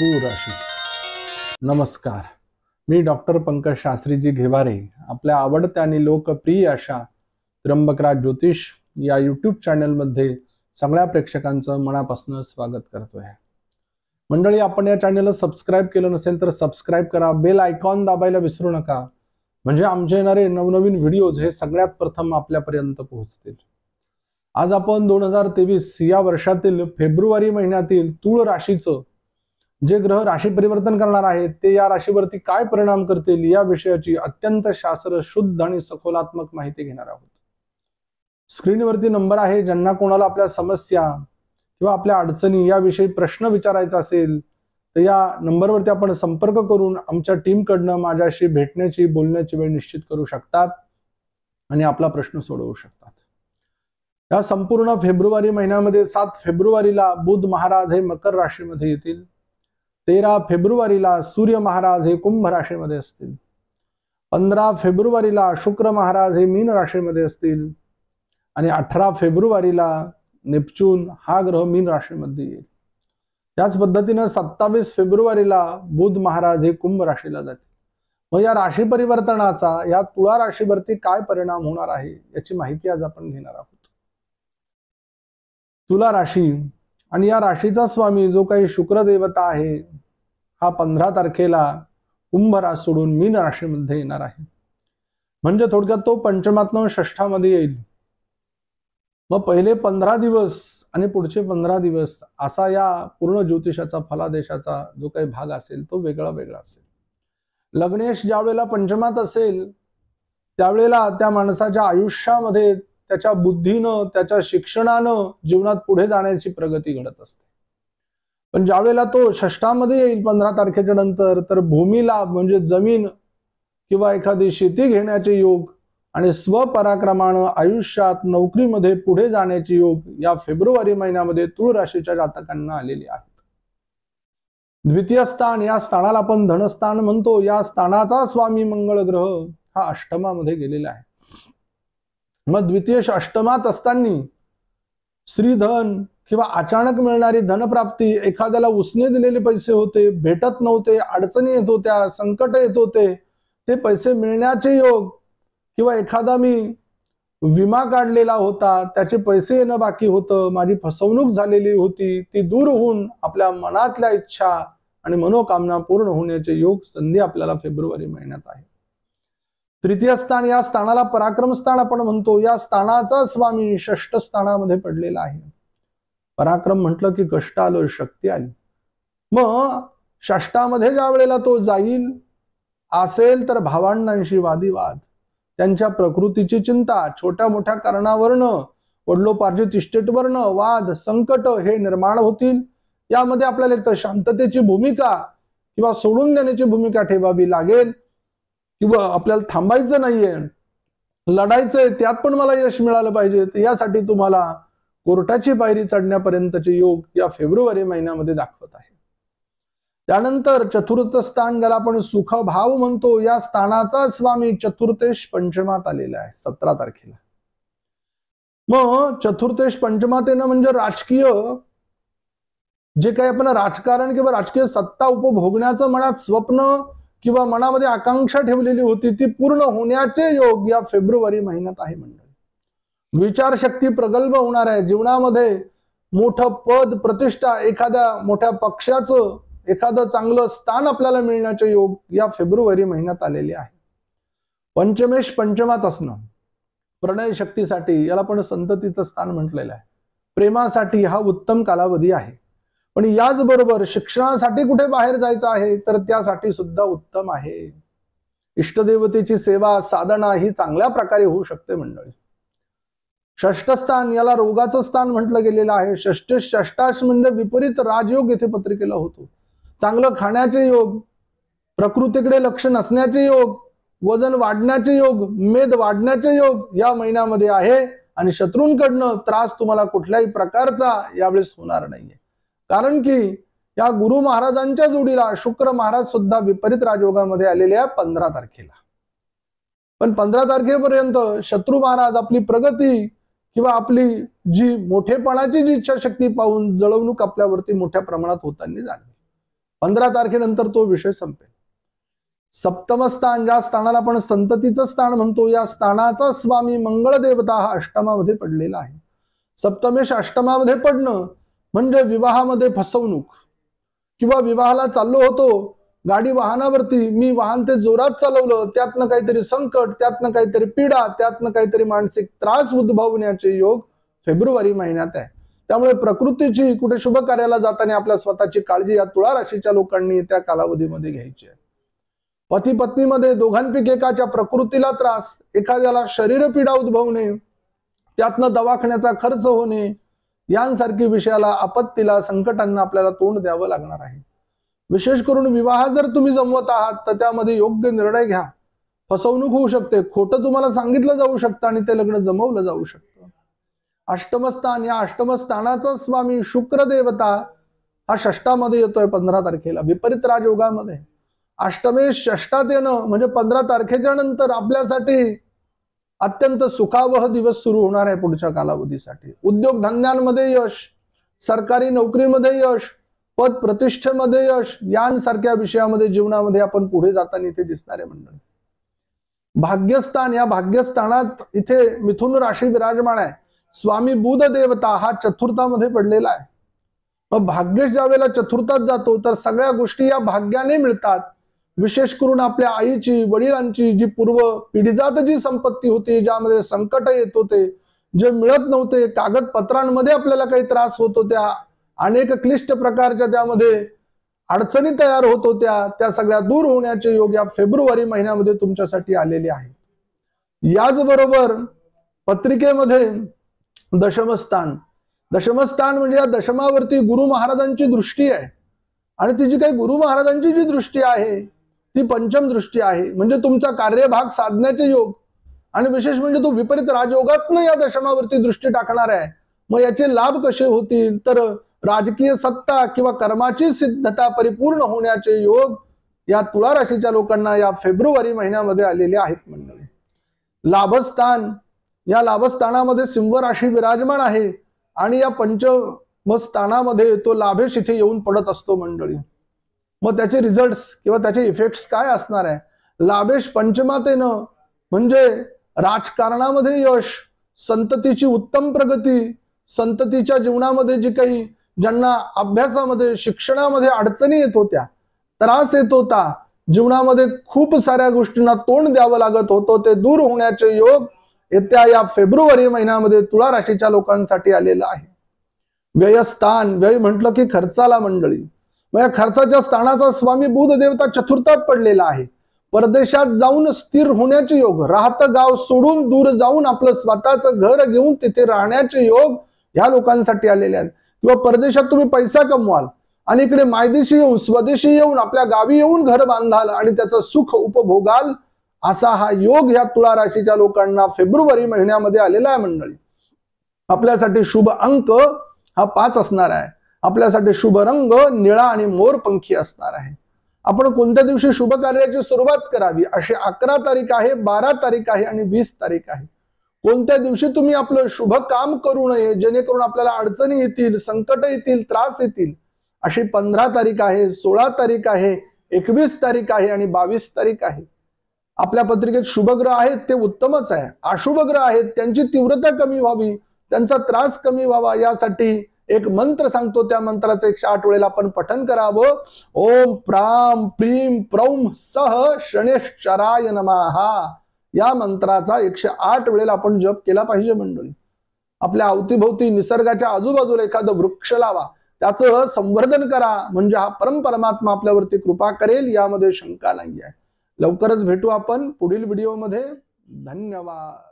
तू राशी नमस्कार मी डॉक्टर पंकज शास्त्रीजी घेवारे आपल्या आवडत्या आणि लोकप्रिय अशा त्र्यंबकराज ज्योतिष या यूट्यूब चॅनलमध्ये सगळ्या प्रेक्षकांचं मनापासून स्वागत करतोय मंडळी आपण या चॅनलला सबस्क्राईब केलं नसेल तर सबस्क्राईब करा बेल आयकॉन दाबायला विसरू नका म्हणजे आमचे येणारे नवनवीन व्हिडिओज हे सगळ्यात प्रथम आपल्यापर्यंत पोहोचतील आज आपण दोन हजार तेवीस या वर्षातील फेब्रुवारी महिन्यातील तूळ राशीचं जे ग्रह राशी परिवर्तन करणार आहेत ते या राशीवरती काय परिणाम करतील या विषयाची अत्यंत शास्त्र शुद्ध आणि सखोलात्मक माहिती घेणार आहोत स्क्रीनवरती नंबर आहे ज्यांना कोणाला आपल्या समस्या किंवा आपल्या अडचणी याविषयी प्रश्न विचारायचा असेल तर या नंबरवरती आपण संपर्क करून आमच्या टीमकडनं माझ्याशी भेटण्याची बोलण्याची वेळ निश्चित करू शकतात आणि आपला प्रश्न सोडवू शकतात या संपूर्ण फेब्रुवारी महिन्यामध्ये सात फेब्रुवारीला बुध महाराज हे मकर राशीमध्ये येतील तेरा फेब्रुवारीला सूर्य महाराज हे कुंभ राशीमध्ये असतील पंधरा फेब्रुवारीला शुक्र महाराज हे मीन राशीमध्ये असतील आणि अठरा फेब्रुवारीला नेपच्यून हा ग्रह मीन राशीमध्ये येईल त्याच पद्धतीनं सत्तावीस फेब्रुवारीला बुध महाराज हे कुंभ राशीला जातील मग या राशी परिवर्तनाचा या तुळा राशीवरती काय परिणाम होणार आहे याची माहिती आज आपण घेणार आहोत तुला राशी आणि या राशीचा स्वामी जो काही शुक्र देवता आहे हा पंधरा तारखेला कुंभ रास सोडून मीन राशीमध्ये येणार आहे म्हणजे थोडक्यात तो पंचमातन षष्ठामध्ये येईल मग पहिले पंधरा दिवस आणि पुढचे पंधरा दिवस असा या पूर्ण ज्योतिषाचा फलादेशाचा जो काही भाग असेल तो वेगळा वेगळा असेल लग्नेश ज्या वेळेला पंचमात असेल त्यावेळेला त्या माणसाच्या आयुष्यामध्ये त्याच्या बुद्धीनं त्याच्या शिक्षणानं जीवनात पुढे जाण्याची प्रगती घडत असते पण ज्यावेळेला तो षष्टामध्ये येईल पंधरा तारखेच्या नंतर तर भूमी लाभ म्हणजे जमीन किंवा एखादी शेती घेण्याचे योग आणि स्वपराक्रमानं आयुष्यात नोकरीमध्ये पुढे जाण्याचे योग या फेब्रुवारी महिन्यामध्ये तुळ राशीच्या जातकांना आलेले आहेत द्वितीय स्थान या स्थानाला आपण धनस्थान म्हणतो या स्थानाचा स्वामी मंगळ ग्रह हा अष्टमामध्ये गेलेला आहे मग द्वितीय अष्टमात असताना श्रीधन किंवा अचानक मिळणारी धनप्राप्ती एखाद्याला उसने दिलेले पैसे होते भेटत नव्हते अडचणी येत होत्या संकट येत होते ते पैसे मिळण्याचे योग किंवा एखादा मी विमा काढलेला होता त्याचे पैसे येणं बाकी होतं माझी फसवणूक झालेली होती ती दूर होऊन आपल्या मनातल्या इच्छा आणि मनोकामना पूर्ण होण्याचे योग संधी आपल्याला फेब्रुवारी महिन्यात आहे तृतीय स्थान या स्थानाला पराक्रम स्थान आपण म्हणतो या स्थानाचा स्वामी षष्ठ स्थानामध्ये पडलेला आहे पराक्रम म्हटलं की कष्ट आलो शक्ती आली मग षष्टामध्ये ज्या वेळेला तो जाईल असेल तर भावांडांशी वादीवाद त्यांच्या प्रकृतीची चिंता छोट्या मोठ्या कारणावरनं वडलोपार्जित इस्टेटवरनं वाद संकट हे निर्माण होतील यामध्ये आपल्याला एक तर शांततेची भूमिका किंवा सोडून देण्याची भूमिका ठेवावी लागेल किंवा आपल्याला थांबायचं नाहीये लढायचंय त्यात पण मला यश मिळालं पाहिजे यासाठी तुम्हाला कोर्टाची पायरी चढण्यापर्यंतचे योग या फेब्रुवारी महिन्यामध्ये दाखवत आहे त्यानंतर चतुर्थ स्थान ज्याला आपण सुखभाव म्हणतो या स्थानाचा स्वामी चतुर्थेश पंचमात आलेला आहे सतरा तारखेला मग चतुर्थेश पंचमात येणं म्हणजे राजकीय जे काही आपण राजकारण किंवा राजकीय सत्ता उपभोगण्याचं मनात स्वप्न किंवा मनामध्ये आकांक्षा ठेवलेली होती ती पूर्ण होण्याचे योग या फेब्रुवारी महिन्यात आहे म्हणजे विचारशक्ती प्रगल्भ होणार आहे जीवनामध्ये मोठ पद प्रतिष्ठा एखाद्या मोठ्या पक्षाचं एखादं चांगलं स्थान आपल्याला मिळण्याचे योग या फेब्रुवारी महिन्यात आलेले आहे पंचमेश पंचमात असणं प्रणय शक्तीसाठी याला पण संततीचं स्थान म्हटलेलं आहे प्रेमासाठी हा उत्तम कालावधी आहे पण याचबरोबर शिक्षणासाठी कुठे बाहेर जायचं आहे तर त्यासाठी सुद्धा उत्तम आहे इष्टदेवतेची सेवा साधना ही चांगल्या प्रकारे होऊ शकते मंडळी स्थान याला रोगाचं स्थान म्हटलं गेलेलं आहे षष्ट षष्टाश म्हणजे विपरीत राजयोग येथे पत्रिकेला होतो चांगलं खाण्याचे योग प्रकृतीकडे लक्ष नसण्याचे योग वजन वाढण्याचे योग मेद वाढण्याचे योग या महिन्यामध्ये आहे आणि शत्रूंकडनं त्रास तुम्हाला कुठल्याही प्रकारचा यावेळेस होणार नाहीये कारण की या गुरु महाराजांच्या जोडीला शुक्र महाराज सुद्धा विपरीत राजयोगामध्ये आलेले आहे पंधरा तारखेला पण पंधरा तारखेपर्यंत शत्रू महाराज आपली प्रगती किंवा आपली जी मोठेपणाची जी इच्छाशक्ती पाहून जळवणूक आपल्यावरती मोठ्या प्रमाणात होताना जाणवेल पंधरा तारखेनंतर तो विषय संपेल सप्तम स्थान ज्या स्थानाला आपण संततीचं स्थान म्हणतो या स्थानाचा स्वामी मंगळ देवता हा अष्टमामध्ये पडलेला आहे सप्तमेश अष्टमामध्ये पडणं म्हणजे विवाहामध्ये फसवणूक किंवा विवाहाला चाललो होतो गाडी वाहनावरती मी वाहन ते जोरात चालवलं त्यातनं काहीतरी संकट त्यातनं काहीतरी पीडा त्यातनं काहीतरी मानसिक त्रास उद्भवण्याचे योग फेब्रुवारी महिन्यात आहे त्यामुळे प्रकृतीची कुठे शुभ कार्याला जाताना आपल्या स्वतःची काळजी या तुळा राशीच्या लोकांनी त्या कालावधीमध्ये घ्यायची आहे पती पत्नीमध्ये दोघांपैकी एकाच्या प्रकृतीला त्रास एखाद्याला शरीर पीडा उद्भवणे त्यातनं दवाखान्याचा खर्च होणे यांसारखी विषयाला आपत्तीला संकटांना आपल्याला तोंड द्यावं लागणार आहे विशेष करून विवाह जर तुम्ही जमवत आहात तर त्यामध्ये योग्य निर्णय घ्या फसवणूक होऊ शकते खोट तुम्हाला सांगितलं जाऊ शकतं आणि ते लग्न जमवलं जाऊ शकतं अष्टमस्थान या अष्टमस्थानाचा स्वामी शुक्रदेवता हा षष्टामध्ये येतोय पंधरा तारखेला विपरीत राजयोगामध्ये अष्टमे षष्टात येणं म्हणजे पंधरा तारखेच्या नंतर आपल्यासाठी अत्यंत सुखावह दिवस सुरू होणार आहे पुढच्या कालावधीसाठी उद्योगधंद्यांमध्ये यश सरकारी नोकरीमध्ये यश पद प्रतिष्ठेमध्ये यश यांसारख्या विषयामध्ये जीवनामध्ये आपण पुढे जाताना इथे दिसणारे मंडळी भाग्यस्थान या भाग्यस्थानात इथे मिथुन राशी विराजमान आहे स्वामी बुध देवता हा चतुर्थामध्ये पडलेला आहे मग भाग्य ज्या वेळेला चतुर्थात जातो तर सगळ्या गोष्टी या भाग्याने मिळतात विशेष करून आपल्या आईची वडिलांची जी पूर्व पिढीजात जी संपत्ती होती ज्यामध्ये संकट येत होते जे मिळत नव्हते कागदपत्रांमध्ये आपल्याला काही त्रास होतो त्या अनेक क्लिष्ट प्रकारच्या त्यामध्ये अडचणी तयार होत होत्या त्या सगळ्या दूर होण्याचे योग या फेब्रुवारी महिन्यामध्ये तुमच्यासाठी आलेले आहे याचबरोबर पत्रिकेमध्ये दशमस्थान दशमस्थान म्हणजे या दशमावरती गुरु महाराजांची दृष्टी आहे आणि ती जी काही गुरु महाराजांची जी दृष्टी आहे ती पंचम दृष्टी आहे म्हणजे तुमचा कार्यभाग साधण्याचे योग आणि विशेष म्हणजे तो विपरीत राजयोगातनं या दशमावरती दृष्टी टाकणार आहे मग याचे लाभ कसे होतील तर राजकीय सत्ता किंवा कर्माची सिद्धता परिपूर्ण होण्याचे योग या तुळा राशीच्या लोकांना या फेब्रुवारी महिन्यामध्ये आलेले आहेत मंडळी लाभस्थान या लाभस्थानामध्ये सिंह राशी विराजमान आहे आणि या पंचमस्थानामध्ये तो लाभेश इथे येऊन पडत असतो मंडळी मग त्याचे रिझल्ट किंवा त्याचे इफेक्ट्स काय असणार आहे लाभेश पंचमातेनं म्हणजे राजकारणामध्ये यश संततीची उत्तम प्रगती संततीच्या जीवनामध्ये जी काही ज्यांना अभ्यासामध्ये शिक्षणामध्ये अडचणी येत होत्या त्रास येत होता जीवनामध्ये खूप साऱ्या गोष्टींना तोंड द्यावं लागत होतं ते दूर होण्याचे योग येत्या या फेब्रुवारी महिन्यामध्ये तुळा राशीच्या लोकांसाठी आलेला आहे व्ययस्थान व्यय म्हटलं की खर्चाला मंडळी मग या खर्चाच्या स्थानाचा स्वामी बुध देवता चतुर्थात पडलेला आहे परदेशात जाऊन स्थिर होण्याचे योग राहत गाव सोडून दूर जाऊन आपलं स्वतःचं घर घेऊन तिथे राहण्याचे योग ह्या लोकांसाठी आलेले आहेत किंवा परदेशात तुम्ही पैसा कमवाल आणि इकडे मायदेशी येऊन स्वदेशी येऊन आपल्या गावी येऊन घर बांधाल आणि त्याचं सुख उपभोगाल असा हा योग या तुळा राशीच्या लोकांना फेब्रुवारी महिन्यामध्ये आलेला आहे मंडळी आपल्यासाठी शुभ अंक हा पाच असणार आहे आपल्यासाठी शुभ रंग निळा आणि मोर पंखी असणार आहे आपण कोणत्या दिवशी शुभ कार्याची सुरुवात करावी अशी अकरा तारीख आहे बारा तारीख आहे आणि वीस तारीख आहे कोणत्या दिवशी तुम्ही आपलं शुभ काम करू नये जेणेकरून आपल्याला अडचणी येतील संकट येतील त्रास येतील अशी पंधरा तारीख आहे सोळा तारीख आहे एकवीस तारीख आहे आणि बावीस तारीख आहे आपल्या पत्रिकेत शुभग्रह आहेत ते उत्तमच आहे अशुभ ग्रह आहेत त्यांची तीव्रता कमी व्हावी त्यांचा त्रास कमी व्हावा यासाठी एक मंत्र सांगतो त्या मंत्राचं एकशे आठ वेळेला आपण पठन करावं ओम प्राम प्रीम प्रौम सह शनेश्चराय नमा या मंत्राचा एकशे आठ वेळेला आपण जप केला पाहिजे मंडळी आपल्या अवतीभोवती निसर्गाच्या आजूबाजूला एखादं वृक्ष लावा त्याचं संवर्धन करा म्हणजे हा परम परमात्मा आपल्यावरती कृपा करेल यामध्ये शंका नाही आहे लवकरच भेटू आपण पुढील व्हिडिओमध्ये धन्यवाद